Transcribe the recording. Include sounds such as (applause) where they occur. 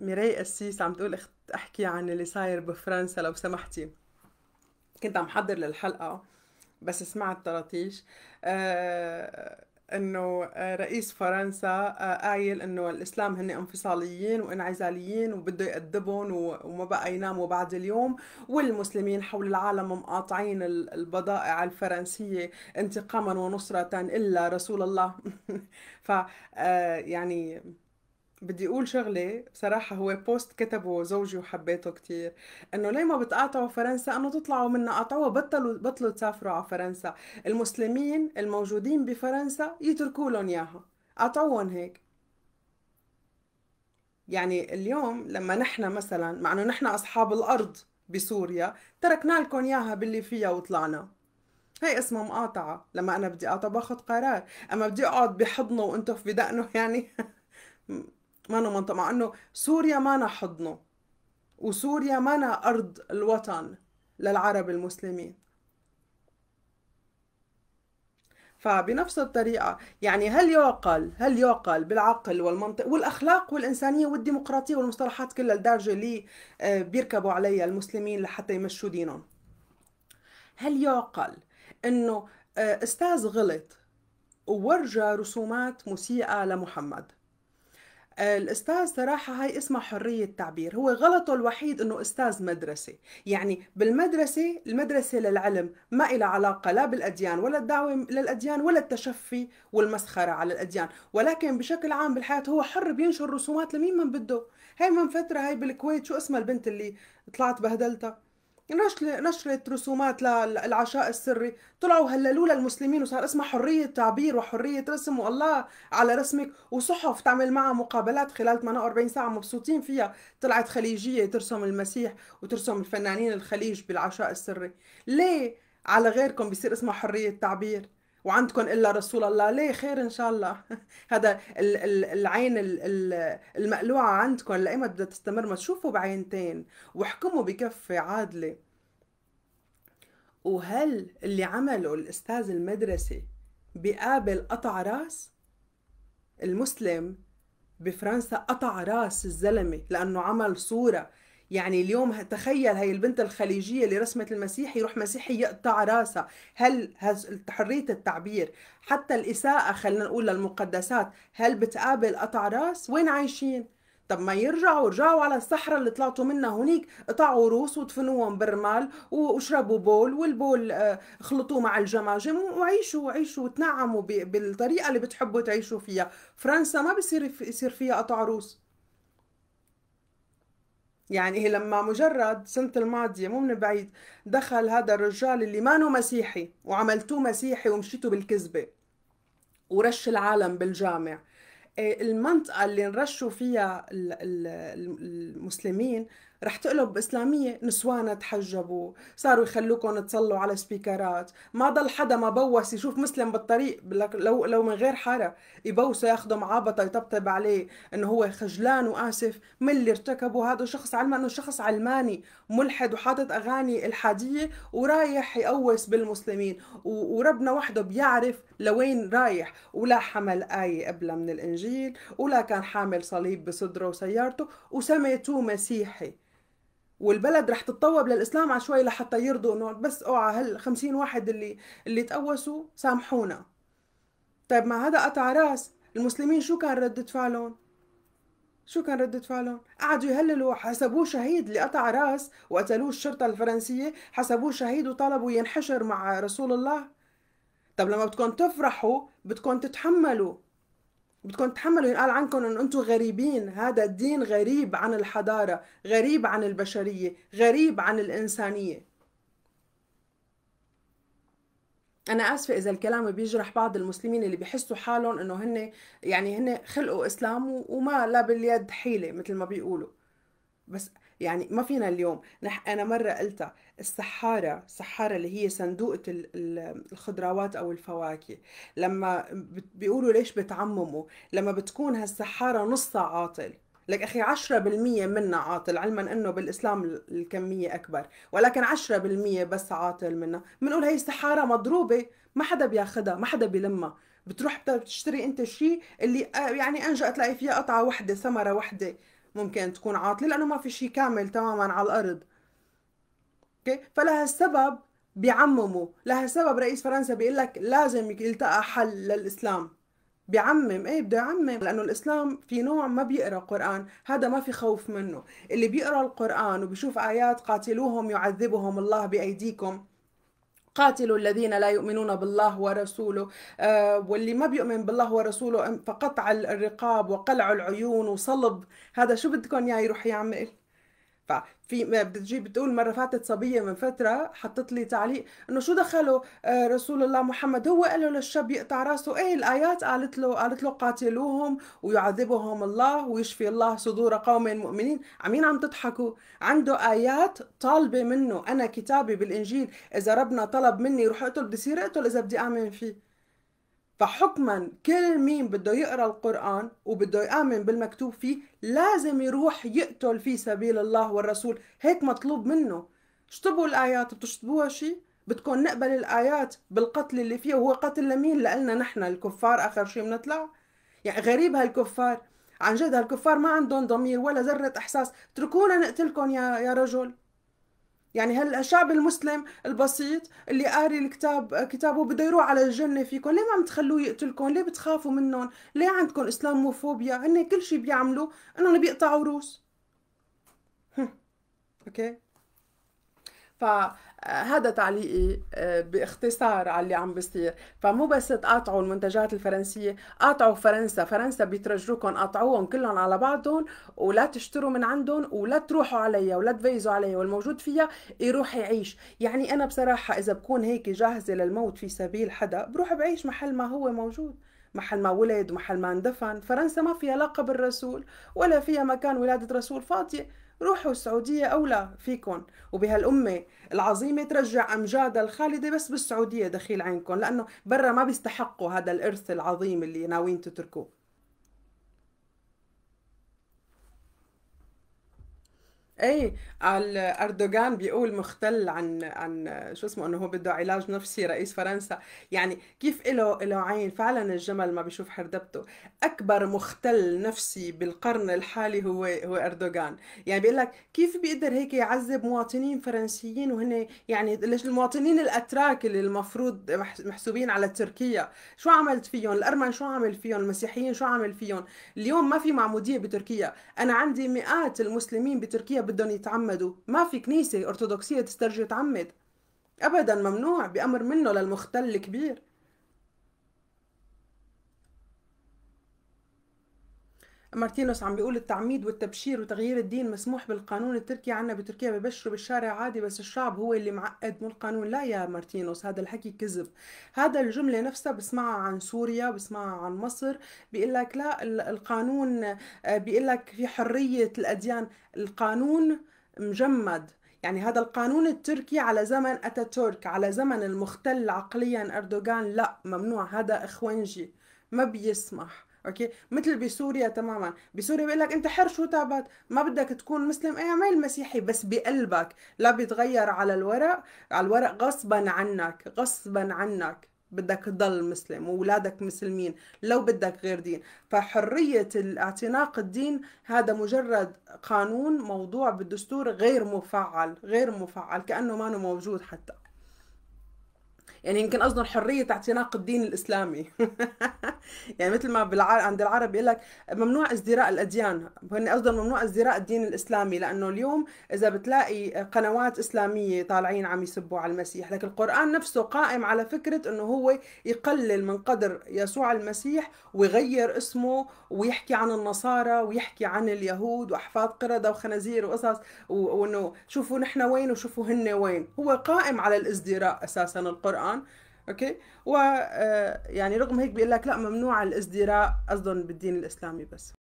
مراي قسيس عم تقول احكي عن اللي صاير بفرنسا لو سمحتي كنت عم حضر للحلقه بس سمعت طراطيش آه انه رئيس فرنسا آه، قايل انه الاسلام هن انفصاليين وانعزاليين وبده يأدبهم وما بقى يناموا بعد اليوم والمسلمين حول العالم مقاطعين البضائع الفرنسيه انتقاما ونصره الا رسول الله (laughs) ف آه، يعني بدي اقول شغله بصراحه هو بوست كتبه زوجي وحبيته كتير انه ليه ما بتقاطعوا فرنسا انه تطلعوا منا قاطعوها بطلوا بطلوا تسافروا على فرنسا المسلمين الموجودين بفرنسا يتركوا لهم اياها قاطعوهم هيك يعني اليوم لما نحن مثلا مع انه نحن اصحاب الارض بسوريا تركنا لكم اياها باللي فيها وطلعنا هي اسمها مقاطعة لما أنا بدي أقاطع باخذ قرار أما بدي أقعد بحضنه وأنتم في دقنه يعني (laughs) ما منطقة مع أنه سوريا ما حضنه وسوريا ما أرض الوطن للعرب المسلمين فبنفس الطريقة يعني هل يعقل هل يعقل بالعقل والمنطق والأخلاق والإنسانية والديمقراطية والمصطلحات كلها الدارجة اللي آه، بيركبوا عليها المسلمين لحتى يمشوا دينهم هل يعقل إنه آه، أستاذ غلط وورجى رسومات مسيئة لمحمد الاستاذ صراحه هاي اسمها حريه تعبير هو غلطه الوحيد انه استاذ مدرسه يعني بالمدرسه المدرسه للعلم ما إلى علاقه لا بالاديان ولا الدعوه للاديان ولا التشفي والمسخره على الاديان ولكن بشكل عام بالحياه هو حر بينشر رسومات لمين من بده هاي من فتره هاي بالكويت شو اسمها البنت اللي طلعت بهدلتها نشرت رسومات للعشاء السري طلعوا هللوا للمسلمين وصار اسمها حرية تعبير وحرية رسم والله على رسمك وصحف تعمل معها مقابلات خلال 48 ساعة مبسوطين فيها طلعت خليجية ترسم المسيح وترسم الفنانين الخليج بالعشاء السري ليه على غيركم بصير اسمها حرية تعبير وعندكم الا رسول الله ليه خير ان شاء الله (laughs) هذا العين المقلوعه عندكم لايمت بدها تستمر ما تشوفوا بعينتين واحكموا بكفه عادله وهل اللي عمله الاستاذ المدرسي بقابل قطع راس المسلم بفرنسا قطع راس الزلمه لانه عمل صوره يعني اليوم تخيل هي البنت الخليجية اللي رسمت المسيح يروح مسيحي يقطع راسها هل حرية التعبير حتى الإساءة خلينا نقول للمقدسات هل بتقابل قطع راس وين عايشين طب ما يرجعوا رجعوا على الصحراء اللي طلعتوا منها هونيك قطعوا روس ودفنوهم برمال واشربوا بول والبول آه، خلطوه مع الجماجم وعيشوا عيشوا وتنعموا بالطريقه اللي بتحبوا تعيشوا فيها فرنسا ما بصير يصير فيها قطع روس يعني هي لما مجرد سنة الماضية مو من بعيد دخل هذا الرجال اللي ما مسيحي وعملتوه مسيحي ومشيتوا بالكذبة ورش العالم بالجامع إيه، المنطقة اللي نرشوا فيها المسلمين رح تقلب اسلاميه نسوانا تحجبوا صاروا يخلوكم تصلوا على سبيكرات ما ضل حدا ما بوس يشوف مسلم بالطريق لو لو من غير حاره يبوسه ياخذه معابطه يطبطب عليه انه هو خجلان واسف من اللي ارتكبه هذا شخص علما انه شخص علماني ملحد وحاطط اغاني الحاديه ورايح يقوس بالمسلمين وربنا وحده بيعرف لوين رايح ولا حمل ايه قبل من الانجيل ولا كان حامل صليب بصدره وسيارته وسميتوه مسيحي والبلد رح تتطوب للاسلام عشوائي لحتى يرضوا انه بس اوعى هال 50 واحد اللي اللي تقوسوا سامحونا طيب ما هذا قطع راس المسلمين شو كان ردة فعلهم شو كان ردة فعلهم؟ قعدوا يهللوا حسبوه شهيد اللي قطع راس وقتلوه الشرطة الفرنسية حسبوه شهيد وطلبوا ينحشر مع رسول الله طب لما بدكم تفرحوا بدكم تتحملوا بدكم تتحملوا ينقال عنكم ان انتم غريبين هذا الدين غريب عن الحضاره غريب عن البشريه غريب عن الانسانيه انا اسفه اذا الكلام بيجرح بعض المسلمين اللي بيحسوا حالهم انه هن يعني هن خلقوا اسلام وما لا باليد حيله مثل ما بيقولوا بس يعني ما فينا اليوم نح أنا مرة قلتها السحارة السحارة اللي هي صندوقة الخضروات أو الفواكه لما بيقولوا ليش بتعمموا لما بتكون هالسحارة نصها عاطل لك اخي 10% منا عاطل علما انه بالاسلام الكميه اكبر ولكن 10% بس عاطل منا بنقول هي السحاره مضروبه ما حدا بياخدها ما حدا بيلمها بتروح بتشتري انت شيء اللي آه، يعني انجا تلاقي فيها قطعه وحده ثمره وحده ممكن تكون عاطله لانه ما في شيء كامل تماما على الارض اوكي فلهالسبب بيعمموا لهالسبب رئيس فرنسا بيقول لك لازم يلتقى حل للاسلام بيعمم ايه بده يعمم لانه الاسلام في نوع ما بيقرا قران هذا ما في خوف منه اللي بيقرا القران وبيشوف ايات قاتلوهم يعذبهم الله بايديكم قاتلوا الذين لا يؤمنون بالله ورسوله آه، واللي ما بيؤمن بالله ورسوله فقطع الرقاب وقلع العيون وصلب هذا شو بدكم يا يروح يعمل ففي بتجي بتقول مره فاتت صبيه من فتره حطت لي تعليق انه شو دخله آه، رسول الله محمد هو قال له للشاب يقطع راسه ايه الايات قالت له قالت له قاتلوهم ويعذبهم الله ويشفي الله صدور قوم مؤمنين عمين عم تضحكوا عنده ايات طالبه منه انا كتابي بالانجيل اذا ربنا طلب مني روح اقتل بدي اقتل اذا بدي اعمل فيه فحكما كل مين بده يقرا القران وبده يامن بالمكتوب فيه لازم يروح يقتل في سبيل الله والرسول هيك مطلوب منه اشطبوا الايات بتشطبوها شيء بدكم نقبل الايات بالقتل اللي فيها وهو قتل لمين لنا نحن الكفار اخر شيء بنطلع يعني غريب هالكفار عن جد هالكفار ما عندهم ضمير ولا ذره احساس اتركونا نقتلكم يا يا رجل يعني هل الشعب المسلم البسيط اللي قاري الكتاب كتابه بده يروح على الجنة فيكم ليه ما عم تخلوه يقتلكم ليه بتخافوا منهم ليه عندكم اسلاموفوبيا هن كل شيء بيعملوا انهم بيقطعوا روس (laughs) اوكي فهذا تعليقي آه، باختصار على اللي عم بيصير فمو بس تقاطعوا المنتجات الفرنسية قاطعوا فرنسا فرنسا بيترجوكم قاطعوهم كلهم على بعضهم ولا تشتروا من عندهم ولا تروحوا عليا ولا تفيزوا عليا والموجود فيها يروح يعيش يعني أنا بصراحة إذا بكون هيك جاهزة للموت في سبيل حدا بروح بعيش محل ما هو موجود محل ما ولد محل ما اندفن فرنسا ما فيها لا قبر رسول ولا فيها مكان ولادة رسول فاضية روحوا السعودية أولى فيكم وبهالأمة العظيمة ترجع أمجادها الخالدة بس بالسعودية دخيل عينكم لأنه برا ما بيستحقوا هذا الإرث العظيم اللي ناويين تتركوه اي على اردوغان بيقول مختل عن عن شو اسمه انه هو بده علاج نفسي رئيس فرنسا يعني كيف له له عين فعلا الجمل ما بيشوف حردبته اكبر مختل نفسي بالقرن الحالي هو هو اردوغان يعني بيقول لك كيف بيقدر هيك يعذب مواطنين فرنسيين وهن يعني ليش المواطنين الاتراك اللي المفروض محسوبين على تركيا شو عملت فيهم الارمن شو عمل فيهم المسيحيين شو عمل فيهم اليوم ما في معموديه بتركيا انا عندي مئات المسلمين بتركيا بدهم يتعمدوا ما في كنيسة أرثوذكسية تسترجي تعمد أبدا ممنوع بأمر منه للمختل الكبير مارتينوس عم بيقول التعميد والتبشير وتغيير الدين مسموح بالقانون التركي عنا بتركيا ببشروا بالشارع عادي بس الشعب هو اللي معقد مو القانون لا يا مارتينوس هذا الحكي كذب هذا الجملة نفسها بسمعها عن سوريا بسمعها عن مصر بيقول لك لا القانون آه، بيقول لك في حرية الأديان القانون مجمد يعني هذا القانون التركي على زمن أتاتورك على زمن المختل عقليا أردوغان لا ممنوع هذا إخوانجي ما بيسمح اوكي مثل بسوريا تماما بسوريا بيقول لك انت حر شو تعبت ما بدك تكون مسلم اي عمل مسيحي بس بقلبك لا بيتغير على الورق على الورق غصبا عنك غصبا عنك بدك تضل مسلم واولادك مسلمين لو بدك غير دين فحريه الاعتناق الدين هذا مجرد قانون موضوع بالدستور غير مفعل غير مفعل كانه ما موجود حتى يعني يمكن قصدهم حرية اعتناق الدين الإسلامي (laughs) يعني مثل ما عند العرب يقول لك ممنوع ازدراء الأديان هن قصدهم ممنوع ازدراء الدين الإسلامي لأنه اليوم إذا بتلاقي قنوات إسلامية طالعين عم يسبوا على المسيح لكن القرآن نفسه قائم على فكرة أنه هو يقلل من قدر يسوع المسيح ويغير اسمه ويحكي عن النصارى ويحكي عن اليهود وأحفاد قردة وخنازير وقصص و... وأنه شوفوا نحن وين وشوفوا هن وين هو قائم على الازدراء أساسا القرآن القرآن اوكي و آه، يعني رغم هيك بيقول لك لا ممنوع الازدراء قصدهم بالدين الاسلامي بس